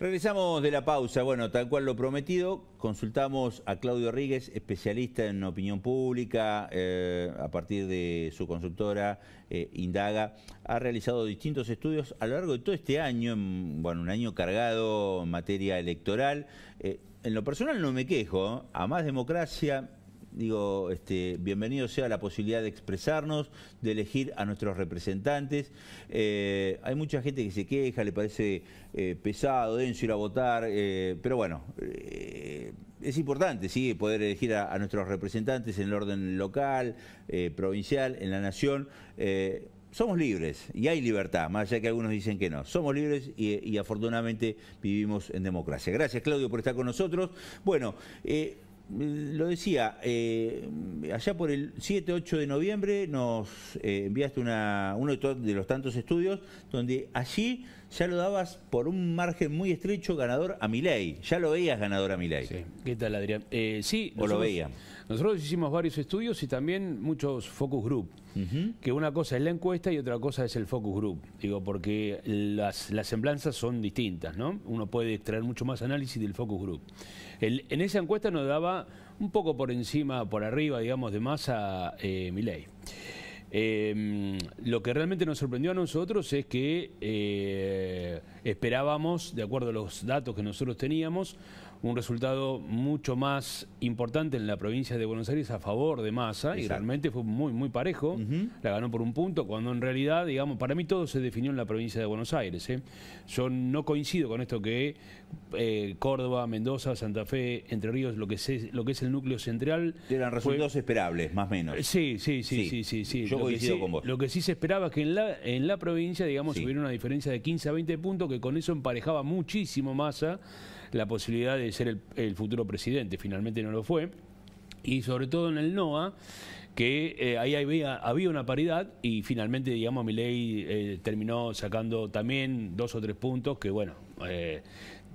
Regresamos de la pausa. Bueno, tal cual lo prometido, consultamos a Claudio Ríguez, especialista en opinión pública, eh, a partir de su consultora eh, Indaga. Ha realizado distintos estudios a lo largo de todo este año, bueno, un año cargado en materia electoral. Eh, en lo personal no me quejo, a más democracia digo, este, bienvenido sea la posibilidad de expresarnos, de elegir a nuestros representantes. Eh, hay mucha gente que se queja, le parece eh, pesado, denso ir a votar, eh, pero bueno, es importante, sí, poder elegir a, nuestros representantes en el orden local, provincial, en la nación somos libres y hay libertad, más allá que algunos dicen que no. Somos libres y, afortunadamente vivimos en democracia. Gracias Claudio por estar con nosotros. Bueno, lo decía, eh, allá por el 7-8 de noviembre nos eh, enviaste una, uno de los tantos estudios donde allí ya lo dabas por un margen muy estrecho ganador a Milei. Ya lo veías ganador a Milei. Sí. ¿Qué tal, Adrián? Eh, sí, ¿O lo veía nosotros hicimos varios estudios y también muchos focus group, que una cosa es la encuesta y otra cosa es el focus group. Digo, porque las, semblanzas son distintas, ¿no? Uno puede extraer mucho más análisis del focus group. en esa encuesta nos daba un poco por encima, por arriba, digamos, de masa eh, Miley. Em, lo que realmente nos sorprendió a nosotros es que eh, esperábamos, de acuerdo a los datos que nosotros teníamos, un resultado mucho más importante en la provincia de Buenos Aires a favor de Massa y realmente fue muy, muy parejo. La ganó por un punto, cuando en realidad, digamos, para mí todo se definió en la provincia de Buenos Aires. ¿eh? Yo no coincido con esto que Córdoba, Mendoza, Santa Fe, Entre Ríos, lo que es, lo que es el núcleo central. Eran resultados esperables, más o menos. Sí, sí, sí, sí, sí. Yo lo coincido con vos. Lo que sí se esperaba es que en la, en la provincia, digamos, hubiera una diferencia de 15 a 20 puntos que con eso emparejaba muchísimo Massa la posibilidad de ser el, futuro presidente. Finalmente no lo fue. Y sobre todo en el NOA, que eh, ahí había, había, una paridad y finalmente, digamos, Milei eh, terminó sacando también dos o tres puntos que, bueno, eh,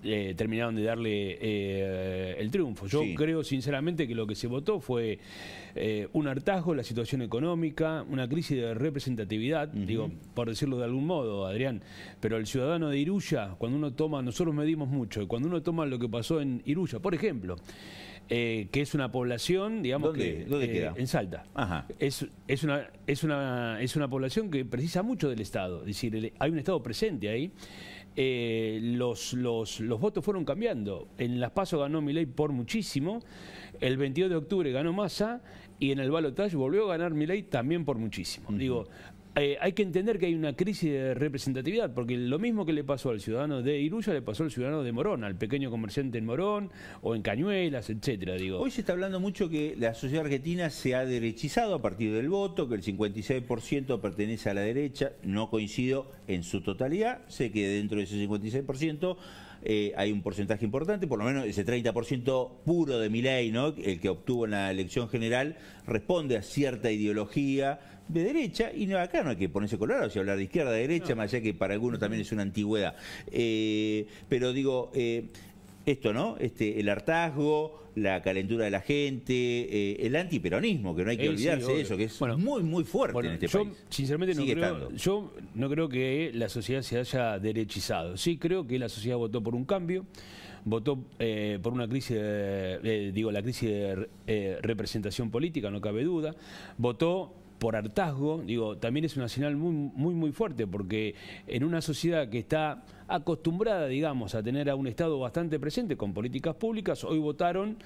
eh, terminaron de darle eh, el triunfo. Yo creo sinceramente que lo que se votó fue eh, un hartazgo, la situación económica, una crisis de representatividad, digo, por decirlo de algún modo, Adrián, pero el ciudadano de Iruya, cuando uno toma, nosotros medimos mucho, cuando uno toma lo que pasó en Iruya, por ejemplo, que es una población, digamos que en Salta. Es, una, es, una, es una población que precisa mucho del Estado, es decir, hay un Estado presente ahí eh, los, los, los, votos fueron cambiando. En las PASO ganó Milei por muchísimo, el 22 de octubre ganó Massa y en el Balotage volvió a ganar Milei también por muchísimo. Digo, eh, hay que entender que hay una crisis de representatividad, porque lo mismo que le pasó al ciudadano de Iruya le pasó al ciudadano de Morón, al pequeño comerciante en Morón o en Cañuelas, etcétera. Digo. Hoy se está hablando mucho que la sociedad argentina se ha derechizado a partir del voto, que el 56% pertenece a la derecha, no coincido en su totalidad, sé que dentro de ese 56% eh, hay un porcentaje importante, por lo menos ese 30% puro de mi el que obtuvo en la elección general, responde a cierta ideología, de derecha, y no, acá no hay que ponerse colorado, si hablar de izquierda, de derecha, más allá que para algunos también es una antigüedad. Eh, pero digo, eh, esto, ¿no? Este, el hartazgo, la calentura de la gente, eh, el antiperonismo, que no hay que olvidarse de eso, que es muy, muy fuerte en este yo, Sinceramente, no creo, yo no creo que la sociedad se haya derechizado. Sí, creo que la sociedad votó por un cambio, votó por una crisis, digo, la crisis de representación política, no cabe duda, votó por hartazgo, digo, también es una señal muy, muy, muy fuerte, porque en una sociedad que está acostumbrada, digamos, a tener a un Estado bastante presente con políticas públicas, hoy votaron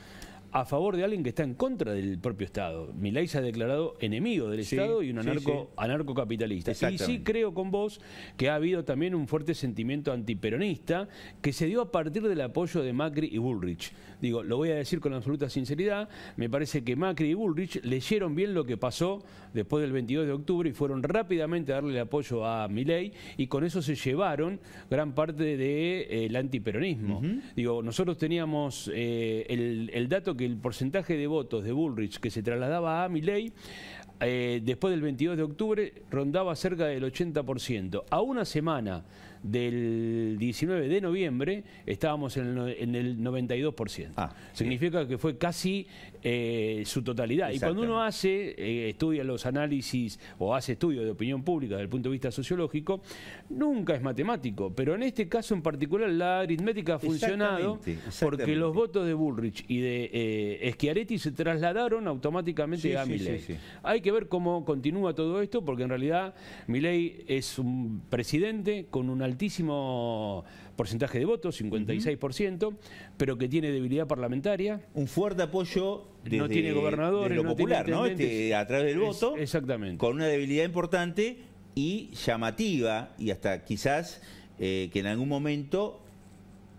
a favor de alguien que está en contra del propio Estado. Milei se ha declarado enemigo del Estado y un anarco, anarcocapitalista. Y sí creo con vos que ha habido también un fuerte sentimiento antiperonista que se dio a partir del apoyo de Macri y Bullrich. Digo, lo voy a decir con absoluta sinceridad, me parece que Macri y Bullrich leyeron bien lo que pasó después del 22 de octubre y fueron rápidamente a darle el apoyo a Milei y con eso se llevaron gran parte del de, eh, antiperonismo. Digo, nosotros teníamos eh, el, el dato que el porcentaje de votos de Bullrich que se trasladaba a Milley eh, después del 22 de octubre rondaba cerca del 80%. A una semana del 19 de noviembre estábamos en el, 92%. Ah, Significa que fue casi eh, su totalidad. Y cuando uno hace, eh, estudia los análisis o hace estudios de opinión pública desde el punto de vista sociológico, nunca es matemático. Pero en este caso en particular la aritmética ha funcionado porque los votos de Bullrich y de eh, Schiaretti se trasladaron automáticamente a sí, Hay que ver cómo continúa todo esto porque en realidad Milei es un presidente con un alto altísimo porcentaje de votos, 56%, pero que tiene debilidad parlamentaria. Un fuerte apoyo desde, no tiene lo popular, ¿no? Este, a través del voto. exactamente. Con una debilidad importante y llamativa, y hasta quizás eh, que en algún momento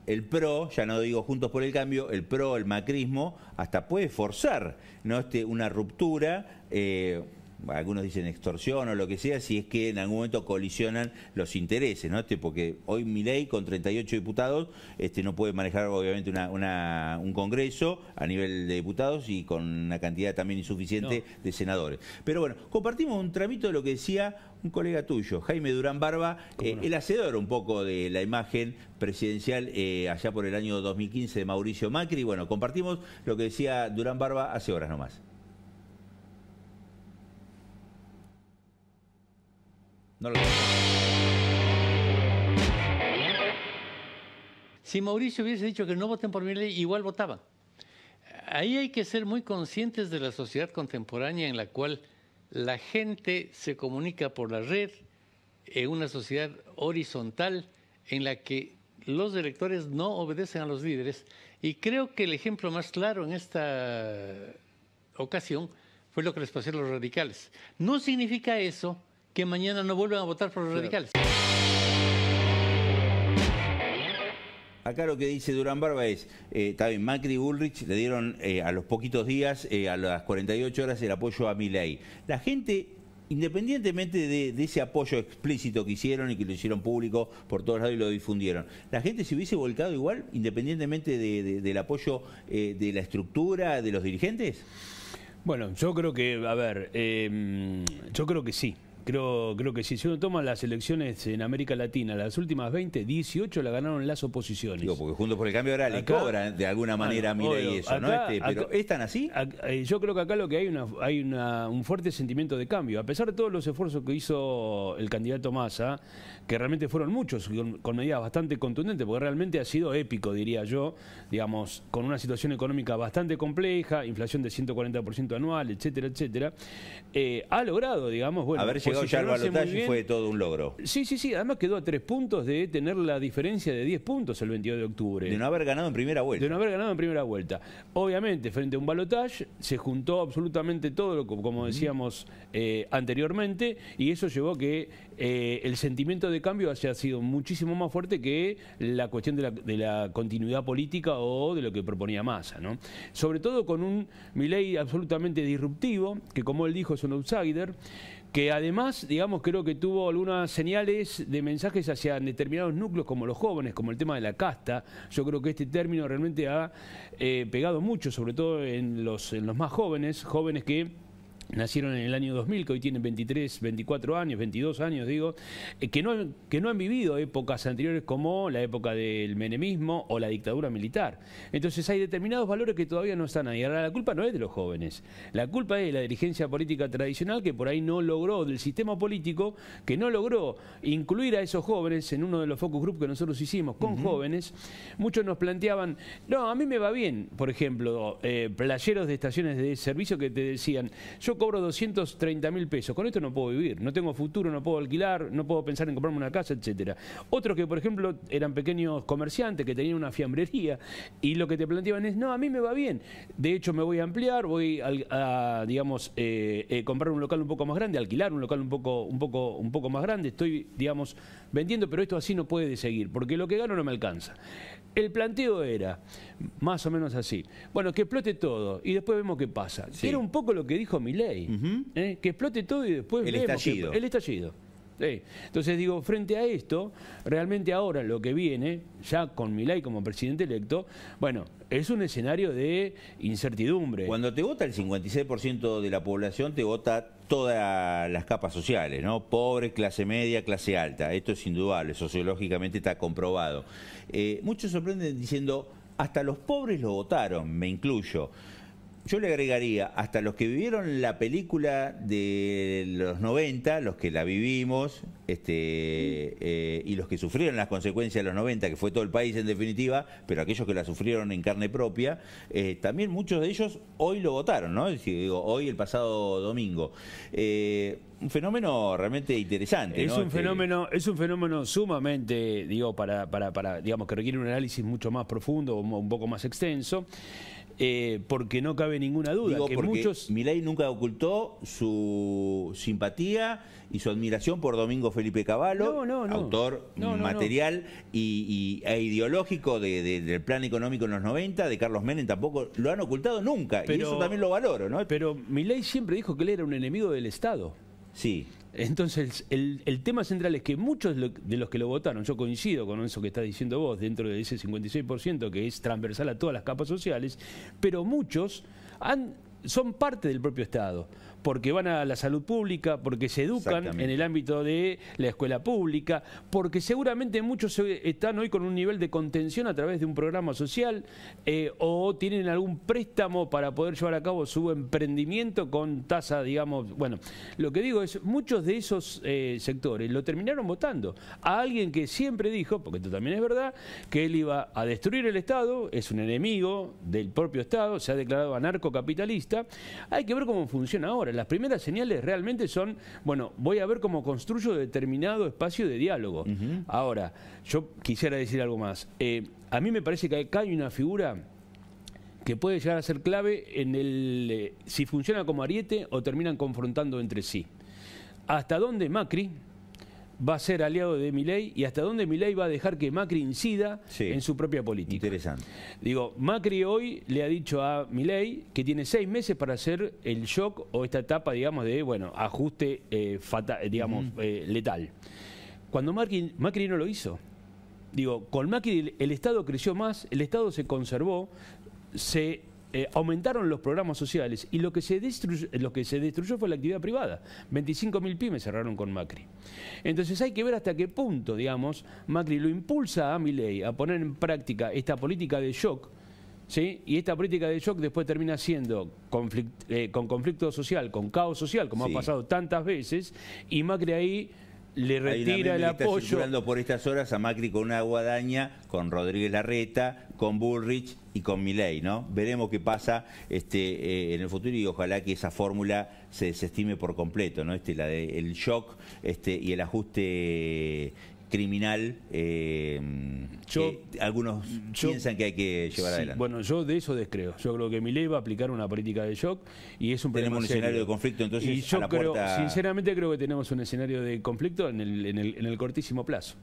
el PRO, ya no digo Juntos por el Cambio, el PRO, el macrismo, hasta puede forzar ¿no? este, una ruptura, eh, algunos dicen extorsión o lo que sea, si es que en algún momento colisionan los intereses, ¿no? Este, porque hoy mi ley con 38 diputados este, no puede manejar obviamente un Congreso a nivel de diputados y con una cantidad también insuficiente de senadores. Pero bueno, compartimos un tramito de lo que decía un colega tuyo, Jaime Durán Barba, eh, el hacedor un poco de la imagen presidencial eh, allá por el año 2015 de Mauricio Macri. Bueno, compartimos lo que decía Durán Barba hace horas nomás. Si Mauricio hubiese dicho que no voten por mi ley, igual votaban. Ahí hay que ser muy conscientes de la sociedad contemporánea en la cual la gente se comunica por la red, en una sociedad horizontal en la que los electores no obedecen a los líderes. Y creo que el ejemplo más claro en esta ocasión fue lo que les pasó a los radicales. No significa eso que mañana no vuelvan a votar por los radicales. Acá lo que dice Durán Barba es, eh, también Macri y Bullrich le dieron eh, a los poquitos días, eh, a las 48 horas, el apoyo a Milei. La gente independientemente de, ese apoyo explícito que hicieron y que lo hicieron público por todos lados y lo difundieron, la gente se hubiese volcado igual, independientemente del apoyo de la estructura, de los dirigentes? Bueno, yo creo que, a ver, yo creo que sí. Creo, que si uno toma las elecciones en América Latina, las últimas 20, 18 la ganaron las oposiciones. Digo, porque Juntos por el Cambio ahora le cobran de alguna manera, mire y eso, ¿no? Este, ¿es tan así? Eh, yo creo que acá lo que hay una, hay un fuerte sentimiento de cambio. A pesar de todos los esfuerzos que hizo el candidato Massa, que realmente fueron muchos, con, medidas bastante contundentes, porque realmente ha sido épico, diría yo, digamos, con una situación económica bastante compleja, inflación de 140% anual, etcétera, etcétera, eh, ha logrado, digamos, bueno, haber ya el fue todo un logro. Sí, sí, sí. Además quedó a tres puntos de tener la diferencia de 10 puntos el 22 de octubre. De no haber ganado en primera vuelta. De no haber ganado en primera vuelta. Obviamente, frente a un balotage, se juntó absolutamente todo, como decíamos eh, anteriormente, y eso llevó a que eh, el sentimiento de cambio haya sido muchísimo más fuerte que la cuestión de la, continuidad política o de lo que proponía Massa. ¿no? Sobre todo con un Milei absolutamente disruptivo, que como él dijo es un outsider, que además, digamos, creo que tuvo algunas señales de mensajes hacia determinados núcleos como los jóvenes, como el tema de la casta. Yo creo que este término realmente ha eh, pegado mucho, sobre todo en los, en los más jóvenes, jóvenes que nacieron en el año 2000, que hoy tienen 23, 24 años, 22 años, digo, eh, que no, que no han vivido épocas anteriores como la época del menemismo o la dictadura militar. Entonces hay determinados valores que todavía no están ahí. Ahora la culpa no es de los jóvenes, la culpa es de la dirigencia política tradicional que por ahí no logró, del sistema político que no logró incluir a esos jóvenes en uno de los focus group que nosotros hicimos con jóvenes. Muchos nos planteaban, no, a mí me va bien, por ejemplo, eh, playeros de estaciones de servicio que te decían, yo cobro 230 mil pesos, con esto no puedo vivir, no tengo futuro, no puedo alquilar, no puedo pensar en comprarme una casa, etcétera. Otros que, por ejemplo, eran pequeños comerciantes que tenían una fiambrería y lo que te planteaban es, no, a mí me va bien, de hecho me voy a ampliar, voy a, digamos, eh, eh, comprar un local un poco más grande, alquilar un local un poco, un, poco, un poco más grande, estoy, digamos, vendiendo, pero esto así no puede seguir, porque lo que gano no me alcanza. El planteo era, más o menos así, bueno, que explote todo y después vemos qué pasa. Era un poco lo que dijo Milei ¿eh? Que explote todo y después vemos estallido. el estallido. Entonces digo, frente a esto, realmente ahora lo que viene, ya con ley como presidente electo, bueno, es un escenario de incertidumbre. Cuando te vota el 56% de la población, te vota todas las capas sociales, ¿no? pobre clase media, clase alta. Esto es indudable, sociológicamente está comprobado. Eh, muchos sorprenden diciendo, hasta los pobres lo votaron, me incluyo yo le agregaría hasta los que vivieron la película de los 90, los que la vivimos, este, eh, y los que sufrieron las consecuencias de los 90, que fue todo el país en definitiva, pero aquellos que la sufrieron en carne propia, eh, también muchos de ellos hoy lo votaron, ¿no? hoy el pasado domingo. Eh, un fenómeno realmente interesante. Es un este, fenómeno, es un fenómeno sumamente, digo, para, para, para, digamos, que requiere un análisis mucho más profundo, un poco más extenso. Eh, porque no cabe ninguna duda que muchos... Milei nunca ocultó su simpatía y su admiración por Domingo Felipe Cavallo, autor material y, e ideológico del plan económico en los 90, de Carlos Menem tampoco lo han ocultado nunca, pero, y eso también lo valoro. ¿no? Pero Milei siempre dijo que él era un enemigo del Estado. Sí. Entonces, el, tema central es que muchos de los que lo votaron, yo coincido con eso que está diciendo vos, dentro de ese 56% que es transversal a todas las capas sociales, pero muchos son parte del propio Estado porque van a la salud pública, porque se educan en el ámbito de la escuela pública, porque seguramente muchos están hoy con un nivel de contención a través de un programa social eh, o tienen algún préstamo para poder llevar a cabo su emprendimiento con tasa, digamos, bueno, lo que digo es, muchos de esos eh, sectores lo terminaron votando a alguien que siempre dijo, porque esto también es verdad, que él iba a destruir el Estado, es un enemigo del propio Estado, se ha declarado anarcocapitalista, hay que ver cómo funciona ahora las primeras señales realmente son, bueno, voy a ver cómo construyo determinado espacio de diálogo. Ahora, yo quisiera decir algo más. Eh, a mí me parece que acá hay una figura que puede llegar a ser clave en el eh, si funciona como ariete o terminan confrontando entre sí. ¿Hasta dónde Macri, va a ser aliado de Milei y hasta dónde Milei va a dejar que Macri incida en su propia política. Interesante. Digo, Macri hoy le ha dicho a Miley que tiene seis meses para hacer el shock o esta etapa, digamos, de bueno ajuste eh, fatal, eh, digamos eh, letal. Cuando Macri, no lo hizo. Digo, con Macri el Estado creció más, el Estado se conservó, se eh, aumentaron los programas sociales y lo que, se destruyó, eh, lo que se destruyó fue la actividad privada. 25.000 pymes cerraron con Macri. Entonces hay que ver hasta qué punto, digamos, Macri lo impulsa a Milei a poner en práctica esta política de shock, ¿sí? y esta política de shock después termina siendo eh, con conflicto social, con caos social, como ha pasado tantas veces, y Macri ahí le retira el apoyo. por estas horas a Macri con una guadaña, con Rodríguez Larreta, con Bullrich, y con ley, ¿no? Veremos qué pasa este, eh, en el futuro y ojalá que esa fórmula se desestime por completo, ¿no? Este, la de el shock este, y el ajuste criminal. Eh, yo, eh, algunos piensan que hay que llevar adelante. Bueno, yo de eso descreo. Yo creo que Milei va a aplicar una política de shock y es un problema Tenemos un escenario de conflicto, entonces y yo creo, sinceramente creo que tenemos un escenario de conflicto en el, cortísimo plazo.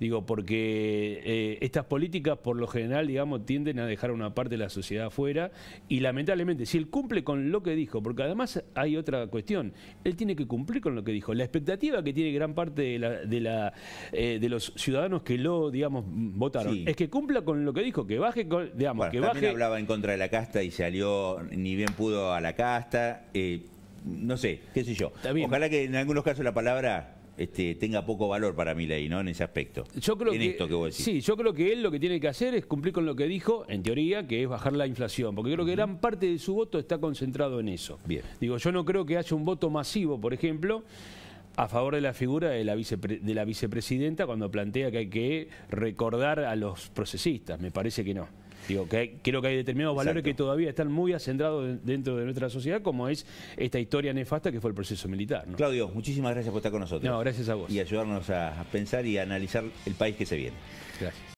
Digo, porque eh, estas políticas por lo general, digamos, tienden a dejar una parte de la sociedad afuera y lamentablemente, si él cumple con lo que dijo, porque además hay otra cuestión, él tiene que cumplir con lo que dijo. La expectativa que tiene gran parte de, la, de, eh, de los ciudadanos que lo, digamos, es que cumpla con lo que dijo, que baje, con, digamos, que también hablaba en contra de la casta y salió, ni bien pudo a la casta, eh, no sé, qué sé yo. Ojalá que en algunos casos la palabra este, tenga poco valor para mi ley, ¿no? En ese aspecto. Yo creo en que, esto que Sí, yo creo que él lo que tiene que hacer es cumplir con lo que dijo, en teoría, que es bajar la inflación, porque creo que gran parte de su voto está concentrado en eso. Bien. Digo, yo no creo que haya un voto masivo, por ejemplo, a favor de la figura de la, de la vicepresidenta cuando plantea que hay que recordar a los procesistas. Me parece que no. Digo, que creo que hay determinados valores que todavía están muy asentados dentro de nuestra sociedad, como es esta historia nefasta que fue el proceso militar. Claudio, muchísimas gracias por estar con nosotros. No, gracias a vos. Y ayudarnos a pensar y analizar el país que se viene. Gracias.